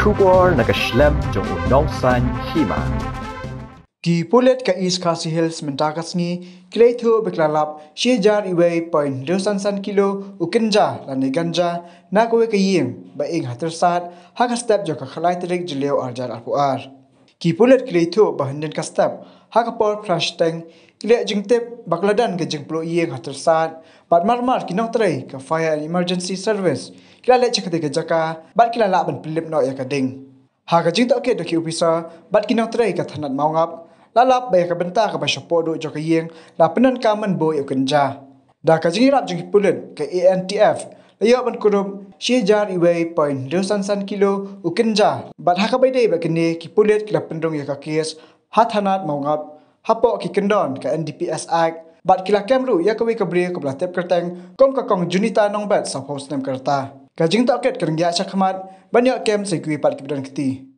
Trubor nagaslem jong unong san hima. Di pulet ka is hills mentakas ni, kilay thu beklalap siya jar iway kilo ukenja lani ganja na kuwe ka yim ba ing hatersat hakastep jong terik jileo arjar arpuar kipulat kira itu bahan dan kastam. Hak kapal prashtang, kira jengtep bakladan ke jengpulu iya yang saat, Bat marmar kinok terai ke fire and emergency service. Kira lek cekati ke jaka, bat kira lak ben pelip nak ya kading. Hak jeng tak okey doki upisa, bat kinok terai ke tanat maungap. Lalap bayar ke bentar ke bahasa podo jok iya yang lapenan kaman boi ukenja. Dah kajengi rap jengkipulat ke ANTF, ayo man kurum si jar iway point do san san kilo ukin ja bat ha kabai dei bak ni ki pulet ki lapen ya ka kes hat hanat mau ngap hapo ki kendon ka ndps act bat ki lakem ru ya kawi kabri ko bla tep kerteng kom ka kong junita nong bat suppose nem kerta ka jing ta ket kerng ya chakhamat ban ya kem sekui pat ki dan ketih.